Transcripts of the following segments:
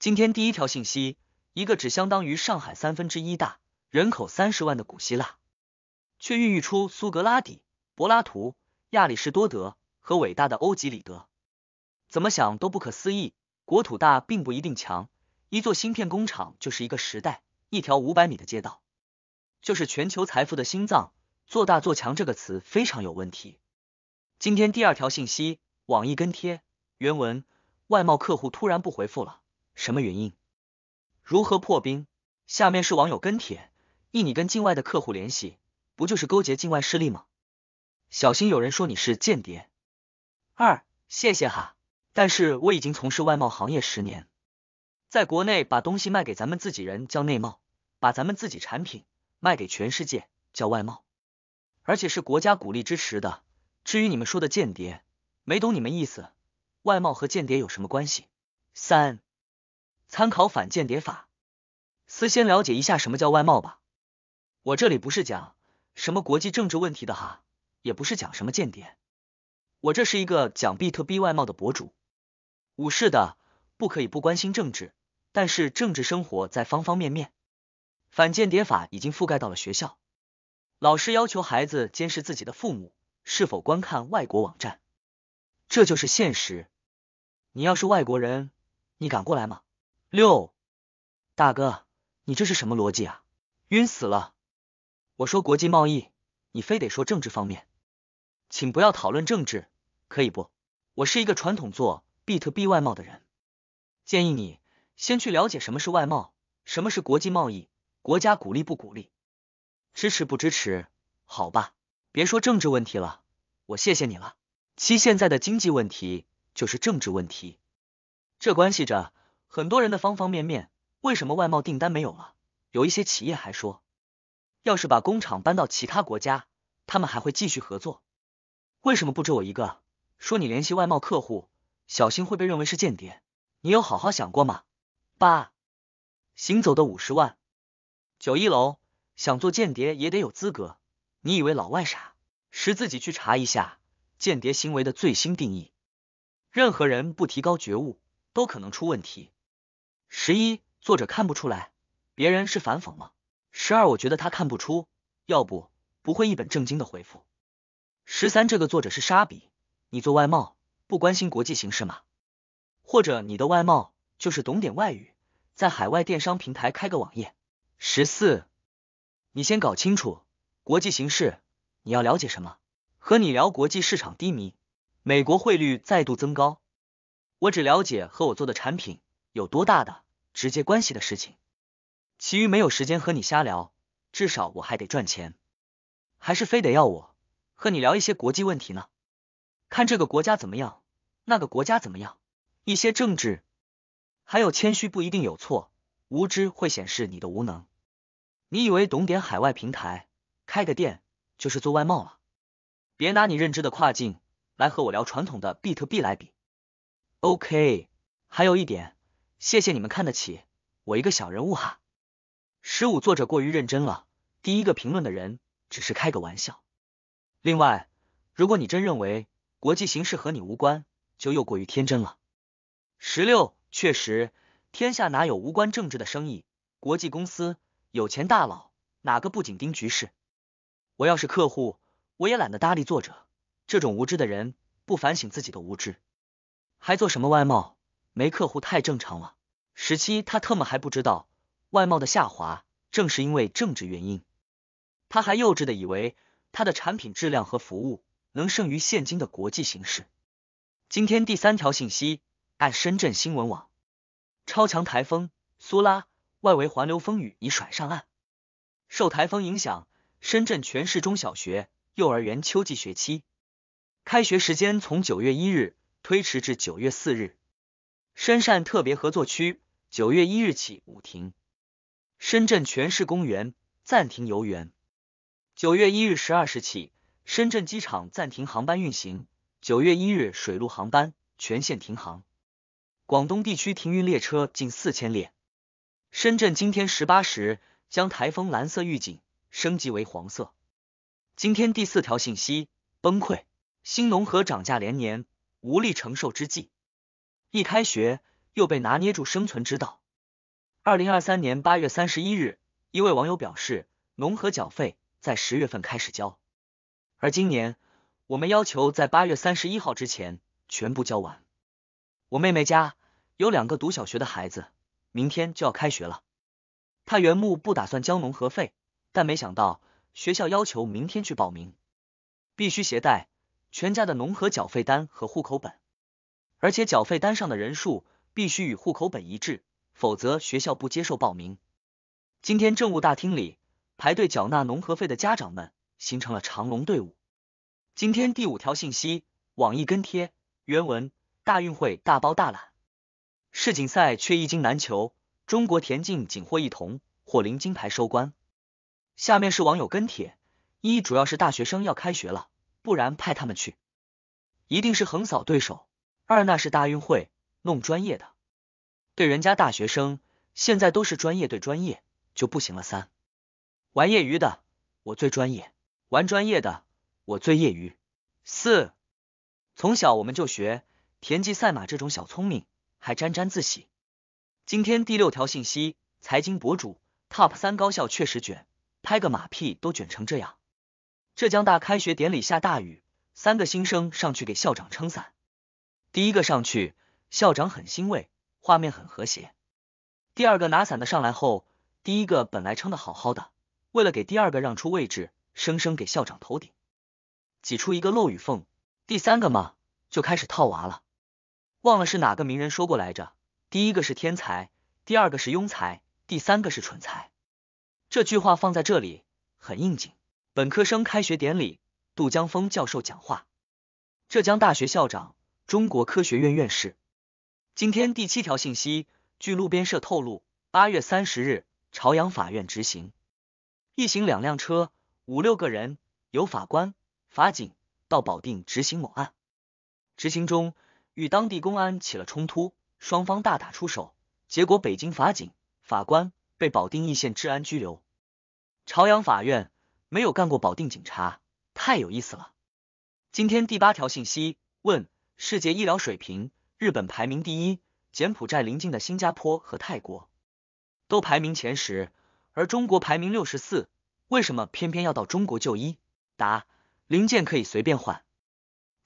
今天第一条信息，一个只相当于上海三分之一大、人口三十万的古希腊，却孕育出苏格拉底、柏拉图、亚里士多德和伟大的欧几里德，怎么想都不可思议。国土大并不一定强，一座芯片工厂就是一个时代，一条五百米的街道就是全球财富的心脏。做大做强这个词非常有问题。今天第二条信息，网易跟帖原文：外贸客户突然不回复了。什么原因？如何破冰？下面是网友跟帖：一，你跟境外的客户联系，不就是勾结境外势力吗？小心有人说你是间谍。二，谢谢哈，但是我已经从事外贸行业十年，在国内把东西卖给咱们自己人叫内贸，把咱们自己产品卖给全世界叫外贸，而且是国家鼓励支持的。至于你们说的间谍，没懂你们意思，外贸和间谍有什么关系？三。参考反间谍法，先了解一下什么叫外贸吧。我这里不是讲什么国际政治问题的哈，也不是讲什么间谍。我这是一个讲比特币外贸的博主。五是的，不可以不关心政治，但是政治生活在方方面面。反间谍法已经覆盖到了学校，老师要求孩子监视自己的父母是否观看外国网站，这就是现实。你要是外国人，你敢过来吗？六，大哥，你这是什么逻辑啊？晕死了！我说国际贸易，你非得说政治方面，请不要讨论政治，可以不？我是一个传统做比特币外贸的人，建议你先去了解什么是外贸，什么是国际贸易，国家鼓励不鼓励，支持不支持？好吧，别说政治问题了，我谢谢你了。七，现在的经济问题就是政治问题，这关系着。很多人的方方面面，为什么外贸订单没有了？有一些企业还说，要是把工厂搬到其他国家，他们还会继续合作。为什么不止我一个？说你联系外贸客户，小心会被认为是间谍。你有好好想过吗？八，行走的五十万，九一楼想做间谍也得有资格。你以为老外傻？是自己去查一下间谍行为的最新定义。任何人不提高觉悟，都可能出问题。十一，作者看不出来，别人是反讽吗？十二，我觉得他看不出，要不不会一本正经的回复。十三，这个作者是沙比，你做外贸不关心国际形势吗？或者你的外贸就是懂点外语，在海外电商平台开个网页。十四，你先搞清楚国际形势，你要了解什么？和你聊国际市场低迷，美国汇率再度增高，我只了解和我做的产品。有多大的直接关系的事情，其余没有时间和你瞎聊。至少我还得赚钱，还是非得要我和你聊一些国际问题呢？看这个国家怎么样，那个国家怎么样，一些政治，还有谦虚不一定有错，无知会显示你的无能。你以为懂点海外平台开个店就是做外贸了？别拿你认知的跨境来和我聊传统的比特币来比。OK，还有一点。谢谢你们看得起我一个小人物哈。十五作者过于认真了，第一个评论的人只是开个玩笑。另外，如果你真认为国际形势和你无关，就又过于天真了。十六确实，天下哪有无关政治的生意？国际公司、有钱大佬哪个不紧盯局势？我要是客户，我也懒得搭理作者这种无知的人，不反省自己的无知，还做什么外贸？没客户太正常了，十七他特么还不知道外贸的下滑正是因为政治原因，他还幼稚的以为他的产品质量和服务能胜于现今的国际形势。今天第三条信息，按深圳新闻网，超强台风苏拉外围环流风雨已甩上岸，受台风影响，深圳全市中小学、幼儿园秋季学期开学时间从九月一日推迟至九月四日。深汕特别合作区九月一日起午停，深圳全市公园暂停游园。九月一日十二时起，深圳机场暂停航班运行。九月一日水陆航班全线停航。广东地区停运列车近四千列。深圳今天十八时将台风蓝色预警升级为黄色。今天第四条信息崩溃，新农合涨价连年，无力承受之际。一开学又被拿捏住生存之道。二零二三年八月三十一日，一位网友表示，农合缴费在十月份开始交，而今年我们要求在八月三十一号之前全部交完。我妹妹家有两个读小学的孩子，明天就要开学了。他原木不打算交农合费，但没想到学校要求明天去报名，必须携带全家的农合缴费单和户口本。而且缴费单上的人数必须与户口本一致，否则学校不接受报名。今天政务大厅里排队缴纳农合费的家长们形成了长龙队伍。今天第五条信息，网易跟帖，原文：大运会大包大揽，世锦赛却一金难求，中国田径仅获一铜，获零金牌收官。下面是网友跟帖：一主要是大学生要开学了，不然派他们去，一定是横扫对手。二那是大运会弄专业的，对人家大学生现在都是专业对专业就不行了。三玩业余的我最专业，玩专业的我最业余。四从小我们就学田忌赛马这种小聪明，还沾沾自喜。今天第六条信息，财经博主 top 三高校确实卷，拍个马屁都卷成这样。浙江大开学典礼下大雨，三个新生上去给校长撑伞。第一个上去，校长很欣慰，画面很和谐。第二个拿伞的上来后，第一个本来撑得好好的，为了给第二个让出位置，生生给校长头顶挤出一个漏雨缝。第三个嘛，就开始套娃了。忘了是哪个名人说过来着，第一个是天才，第二个是庸才，第三个是蠢才。这句话放在这里很应景。本科生开学典礼，杜江峰教授讲话，浙江大学校长。中国科学院院士。今天第七条信息，据路边社透露，八月三十日，朝阳法院执行一行两辆车，五六个人，由法官、法警到保定执行某案，执行中与当地公安起了冲突，双方大打出手，结果北京法警、法官被保定易县治安拘留。朝阳法院没有干过保定警察，太有意思了。今天第八条信息，问。世界医疗水平，日本排名第一，柬埔寨临近的新加坡和泰国都排名前十，而中国排名六十四。为什么偏偏要到中国就医？答：零件可以随便换。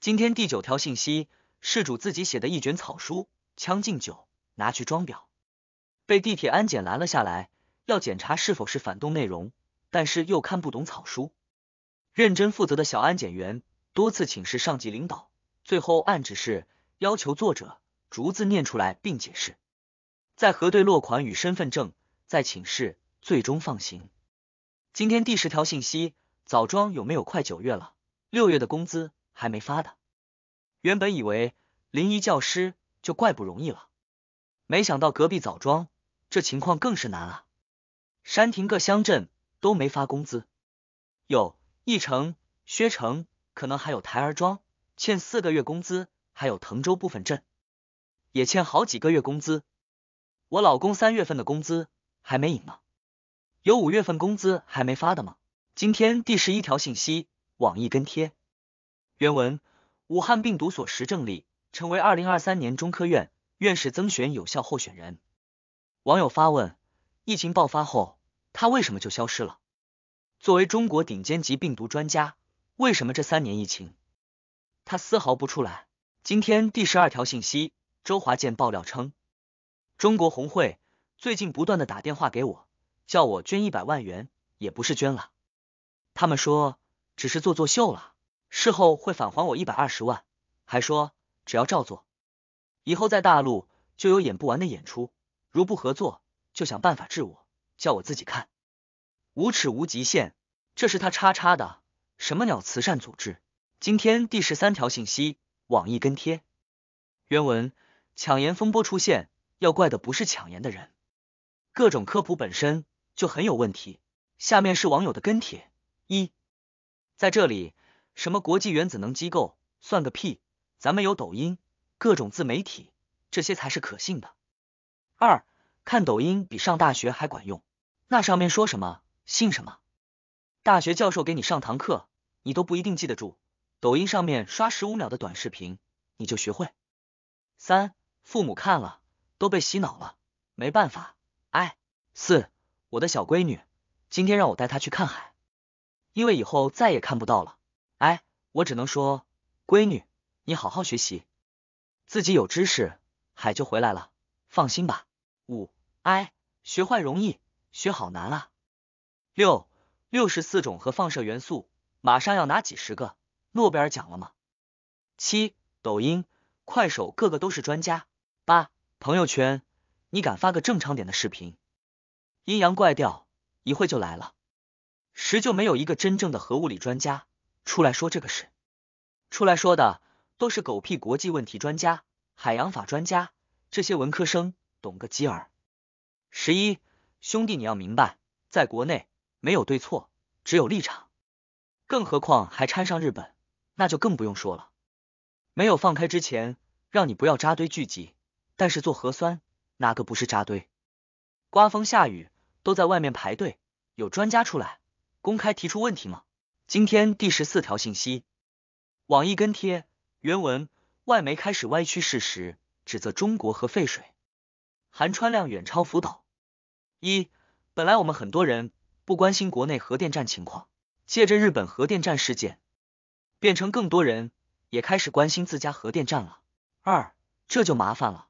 今天第九条信息，事主自己写的一卷草书《将进酒》，拿去装裱，被地铁安检拦了下来，要检查是否是反动内容，但是又看不懂草书。认真负责的小安检员多次请示上级领导。最后按指示要求作者逐字念出来并解释，再核对落款与身份证，再请示，最终放行。今天第十条信息，枣庄有没有？快九月了，六月的工资还没发的。原本以为临沂教师就怪不容易了，没想到隔壁枣庄这情况更是难啊！山亭各乡镇都没发工资，有义城、薛城，可能还有台儿庄。欠四个月工资，还有滕州部分镇也欠好几个月工资。我老公三月份的工资还没领呢，有五月份工资还没发的吗？今天第十一条信息，网易跟帖。原文：武汉病毒所实证例成为二零二三年中科院院士增选有效候选人。网友发问：疫情爆发后，他为什么就消失了？作为中国顶尖级病毒专家，为什么这三年疫情？他丝毫不出来。今天第十二条信息，周华健爆料称，中国红会最近不断的打电话给我，叫我捐一百万元，也不是捐了，他们说只是做做秀了，事后会返还我一百二十万，还说只要照做，以后在大陆就有演不完的演出，如不合作，就想办法治我，叫我自己看，无耻无极限，这是他叉叉的什么鸟慈善组织？今天第十三条信息，网易跟帖。原文：抢盐风波出现，要怪的不是抢盐的人，各种科普本身就很有问题。下面是网友的跟帖：一，在这里，什么国际原子能机构算个屁，咱们有抖音，各种自媒体，这些才是可信的。二，看抖音比上大学还管用，那上面说什么信什么，大学教授给你上堂课，你都不一定记得住。抖音上面刷十五秒的短视频，你就学会。三，父母看了都被洗脑了，没办法，哎。四，我的小闺女今天让我带她去看海，因为以后再也看不到了，哎，我只能说，闺女，你好好学习，自己有知识，海就回来了，放心吧。五，哎，学坏容易，学好难啊。六，六十四种核放射元素，马上要拿几十个。诺贝尔奖了吗？七抖音、快手个个都是专家。八朋友圈，你敢发个正常点的视频？阴阳怪调，一会就来了。十就没有一个真正的核物理专家出来说这个事，出来说的都是狗屁国际问题专家、海洋法专家，这些文科生懂个鸡儿。十一兄弟，你要明白，在国内没有对错，只有立场，更何况还掺上日本。那就更不用说了，没有放开之前，让你不要扎堆聚集，但是做核酸哪个不是扎堆？刮风下雨都在外面排队，有专家出来公开提出问题吗？今天第十四条信息，网易跟帖原文：外媒开始歪曲事实，指责中国核废水含氚量远超福岛。一本来我们很多人不关心国内核电站情况，借着日本核电站事件。变成更多人也开始关心自家核电站了。二，这就麻烦了。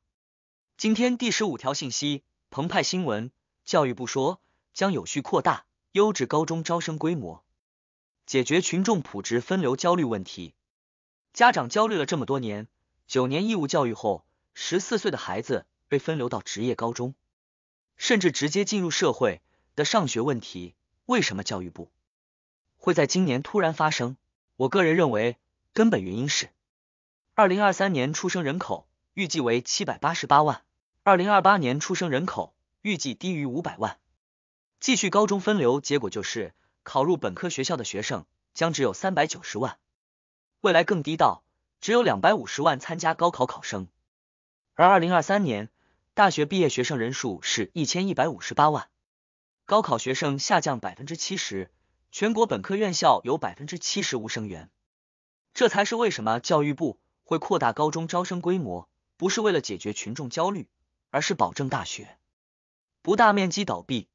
今天第十五条信息：澎湃新闻，教育部说将有序扩大优质高中招生规模，解决群众普职分流焦虑问题。家长焦虑了这么多年，九年义务教育后，十四岁的孩子被分流到职业高中，甚至直接进入社会的上学问题，为什么教育部会在今年突然发生？我个人认为，根本原因是，二零二三年出生人口预计为七百八十八万，二零二八年出生人口预计低于五百万，继续高中分流，结果就是考入本科学校的学生将只有三百九十万，未来更低到只有两百五十万参加高考考生，而二零二三年大学毕业学生人数是一千一百五十八万，高考学生下降百分之七十。全国本科院校有百分之七十无生源，这才是为什么教育部会扩大高中招生规模，不是为了解决群众焦虑，而是保证大学不大面积倒闭。